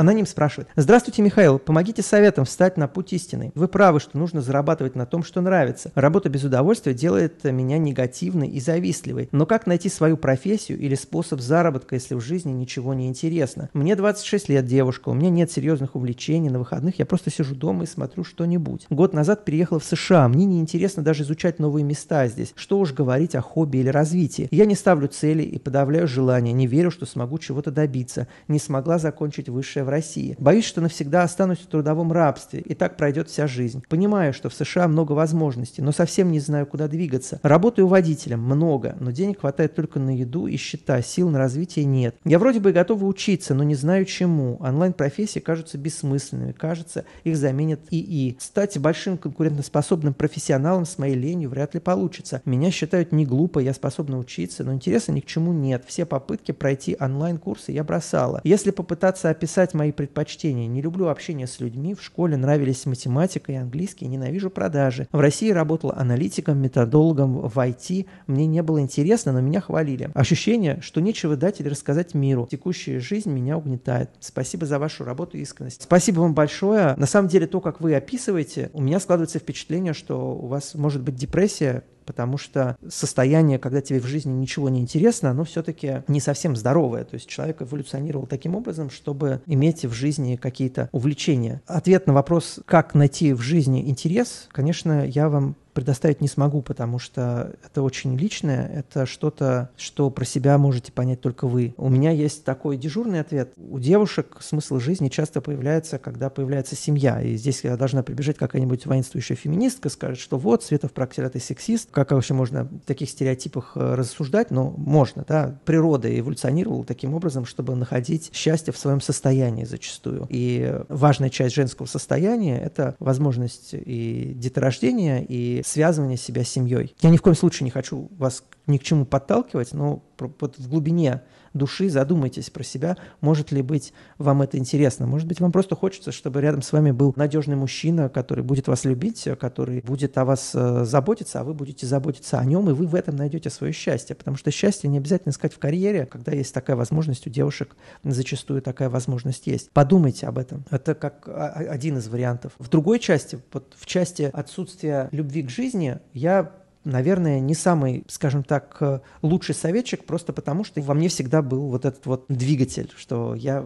Аноним спрашивает. Здравствуйте, Михаил. Помогите советом встать на путь истины. Вы правы, что нужно зарабатывать на том, что нравится. Работа без удовольствия делает меня негативной и завистливой. Но как найти свою профессию или способ заработка, если в жизни ничего не интересно? Мне 26 лет, девушка. У меня нет серьезных увлечений. На выходных я просто сижу дома и смотрю что-нибудь. Год назад переехала в США. Мне не интересно даже изучать новые места здесь. Что уж говорить о хобби или развитии. Я не ставлю цели и подавляю желания. Не верю, что смогу чего-то добиться. Не смогла закончить высшее России. Боюсь, что навсегда останусь в трудовом рабстве, и так пройдет вся жизнь. Понимаю, что в США много возможностей, но совсем не знаю, куда двигаться. Работаю водителем, много, но денег хватает только на еду и счета, сил на развитие нет. Я вроде бы и готова учиться, но не знаю чему. Онлайн-профессии кажутся бессмысленными, кажется, их заменят ИИ. Стать большим конкурентоспособным профессионалом с моей ленью вряд ли получится. Меня считают не глупо, я способна учиться, но интереса ни к чему нет. Все попытки пройти онлайн-курсы я бросала. Если попытаться описать мои предпочтения. Не люблю общение с людьми, в школе нравились математика и английский, ненавижу продажи. В России работала аналитиком, методологом в IT. Мне не было интересно, но меня хвалили. Ощущение, что нечего дать или рассказать миру. Текущая жизнь меня угнетает. Спасибо за вашу работу и искренность. Спасибо вам большое. На самом деле, то, как вы описываете, у меня складывается впечатление, что у вас может быть депрессия, потому что состояние, когда тебе в жизни ничего не интересно, оно все-таки не совсем здоровое. То есть человек эволюционировал таким образом, чтобы иметь в жизни какие-то увлечения. Ответ на вопрос, как найти в жизни интерес, конечно, я вам предоставить не смогу, потому что это очень личное, это что-то, что про себя можете понять только вы. У меня есть такой дежурный ответ. У девушек смысл жизни часто появляется, когда появляется семья. И здесь должна прибежать какая-нибудь воинствующая феминистка, скажет, что вот, Светов Практер, ты сексист. Как вообще можно в таких стереотипах э, рассуждать? Но ну, можно, да. Природа эволюционировала таким образом, чтобы находить счастье в своем состоянии зачастую. И важная часть женского состояния — это возможность и деторождения, и связывание себя с семьей. Я ни в коем случае не хочу вас ни к чему подталкивать, но вот в глубине души задумайтесь про себя, может ли быть вам это интересно. Может быть, вам просто хочется, чтобы рядом с вами был надежный мужчина, который будет вас любить, который будет о вас э, заботиться, а вы будете заботиться о нем, и вы в этом найдете свое счастье. Потому что счастье не обязательно искать в карьере, когда есть такая возможность у девушек, зачастую такая возможность есть. Подумайте об этом. Это как один из вариантов. В другой части, вот в части отсутствия любви к жизни, я наверное, не самый, скажем так, э, лучший советчик, просто потому что во мне всегда был вот этот вот двигатель, что я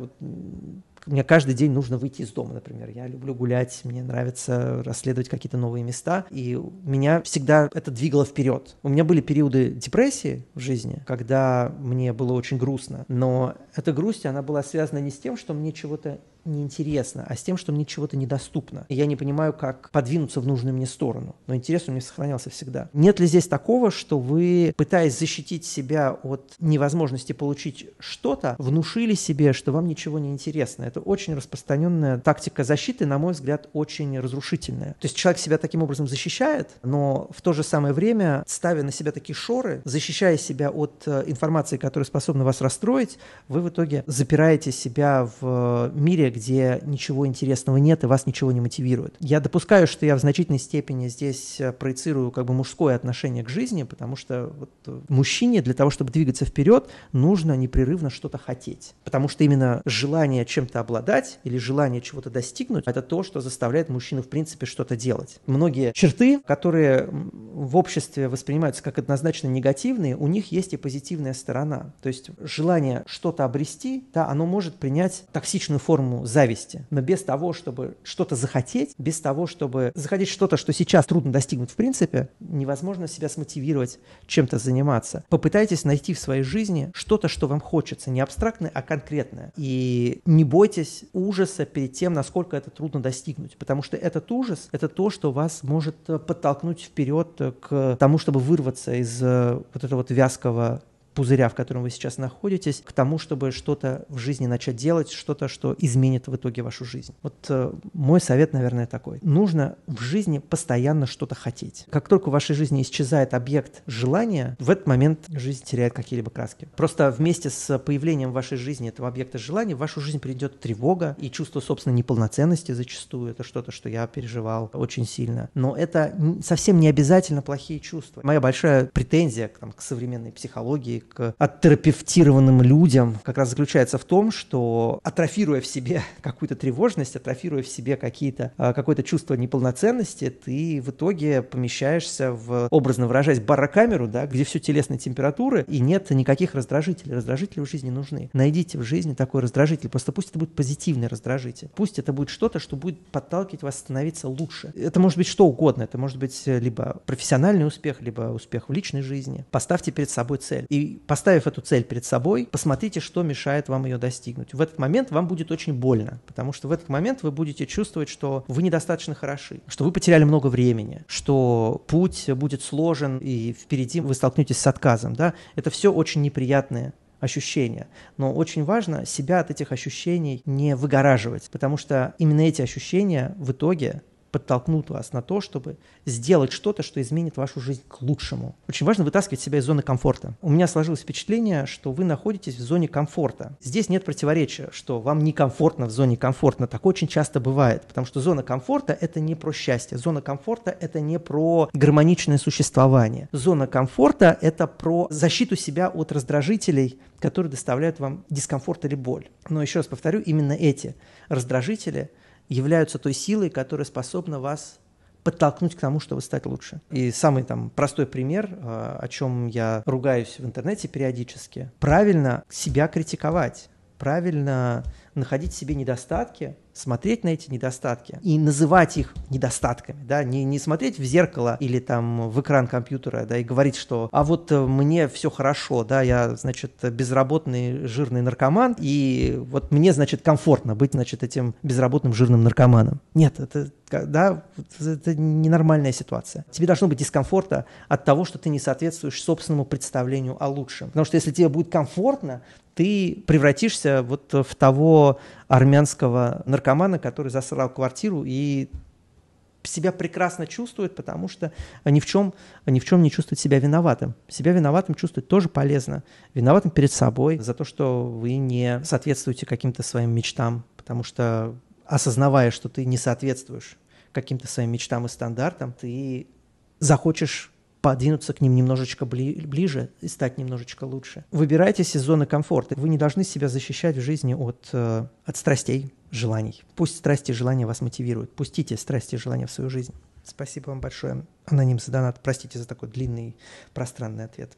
мне каждый день нужно выйти из дома, например. Я люблю гулять, мне нравится расследовать какие-то новые места, и меня всегда это двигало вперед. У меня были периоды депрессии в жизни, когда мне было очень грустно, но эта грусть, она была связана не с тем, что мне чего-то неинтересно, а с тем, что мне чего-то недоступно. И я не понимаю, как подвинуться в нужную мне сторону. Но интерес у меня сохранялся всегда. Нет ли здесь такого, что вы, пытаясь защитить себя от невозможности получить что-то, внушили себе, что вам ничего не интересно? Это очень распространенная тактика защиты, на мой взгляд, очень разрушительная. То есть человек себя таким образом защищает, но в то же самое время, ставя на себя такие шоры, защищая себя от э, информации, которая способна вас расстроить, вы в итоге запираете себя в э, мире, где ничего интересного нет и вас ничего не мотивирует. Я допускаю, что я в значительной степени здесь э, проецирую как бы мужское отношение к жизни, потому что вот э, мужчине для того, чтобы двигаться вперед, нужно непрерывно что-то хотеть. Потому что именно желание чем-то обладать или желание чего-то достигнуть, это то, что заставляет мужчину в принципе что-то делать. Многие черты, которые в обществе воспринимаются как однозначно негативные, у них есть и позитивная сторона. То есть желание что-то обрести, да, оно может принять токсичную форму зависти, но без того, чтобы что-то захотеть, без того, чтобы захотеть что-то, что сейчас трудно достигнуть в принципе, невозможно себя смотивировать чем-то заниматься. Попытайтесь найти в своей жизни что-то, что вам хочется, не абстрактное, а конкретное. И не бойтесь ужаса перед тем, насколько это трудно достигнуть, потому что этот ужас — это то, что вас может э, подтолкнуть вперед к тому, чтобы вырваться из э, вот этого вот вязкого пузыря, в котором вы сейчас находитесь, к тому, чтобы что-то в жизни начать делать, что-то, что изменит в итоге вашу жизнь. Вот э, мой совет, наверное, такой. Нужно в жизни постоянно что-то хотеть. Как только в вашей жизни исчезает объект желания, в этот момент жизнь теряет какие-либо краски. Просто вместе с появлением в вашей жизни этого объекта желания в вашу жизнь придет тревога и чувство собственно, неполноценности зачастую. Это что-то, что я переживал очень сильно. Но это совсем не обязательно плохие чувства. Моя большая претензия там, к современной психологии, к оттерапевтированным людям как раз заключается в том, что атрофируя в себе какую-то тревожность, атрофируя в себе какие-то, а, какое-то чувство неполноценности, ты в итоге помещаешься в, образно выражаясь, барокамеру, да, где все телесные температуры и нет никаких раздражителей. Раздражители в жизни нужны. Найдите в жизни такой раздражитель. Просто пусть это будет позитивный раздражитель. Пусть это будет что-то, что будет подталкивать вас становиться лучше. Это может быть что угодно. Это может быть либо профессиональный успех, либо успех в личной жизни. Поставьте перед собой цель. И поставив эту цель перед собой, посмотрите, что мешает вам ее достигнуть. В этот момент вам будет очень больно, потому что в этот момент вы будете чувствовать, что вы недостаточно хороши, что вы потеряли много времени, что путь будет сложен, и впереди вы столкнетесь с отказом. Да? Это все очень неприятные ощущения. Но очень важно себя от этих ощущений не выгораживать, потому что именно эти ощущения в итоге подтолкнут вас на то, чтобы сделать что-то, что изменит вашу жизнь к лучшему. Очень важно вытаскивать себя из зоны комфорта. У меня сложилось впечатление, что вы находитесь в зоне комфорта. Здесь нет противоречия, что вам некомфортно в зоне комфорта. Так очень часто бывает, потому что зона комфорта – это не про счастье. Зона комфорта – это не про гармоничное существование. Зона комфорта – это про защиту себя от раздражителей, которые доставляют вам дискомфорт или боль. Но еще раз повторю, именно эти раздражители – являются той силой, которая способна вас подтолкнуть к тому, чтобы стать лучше. И самый там простой пример, э, о чем я ругаюсь в интернете периодически, правильно себя критиковать, правильно находить в себе недостатки, смотреть на эти недостатки и называть их недостатками, да, не, не смотреть в зеркало или там в экран компьютера, да, и говорить, что а вот э, мне все хорошо, да, я, значит, безработный жирный наркоман, и вот мне, значит, комфортно быть, значит, этим безработным жирным наркоманом. Нет, это, да, это ненормальная ситуация. Тебе должно быть дискомфорта от того, что ты не соответствуешь собственному представлению о лучшем. Потому что если тебе будет комфортно, ты превратишься вот в того армянского наркомана, который засрал квартиру и себя прекрасно чувствует, потому что ни в чем, ни в чем не чувствует себя виноватым. Себя виноватым чувствовать тоже полезно. Виноватым перед собой за то, что вы не соответствуете каким-то своим мечтам, потому что осознавая, что ты не соответствуешь каким-то своим мечтам и стандартам, ты захочешь подвинуться к ним немножечко бли ближе и стать немножечко лучше. Выбирайте сезоны комфорта. Вы не должны себя защищать в жизни от, э, от страстей, желаний. Пусть страсти и желания вас мотивируют. Пустите страсти и желания в свою жизнь. Спасибо вам большое, аноним за донат. Простите за такой длинный пространный ответ.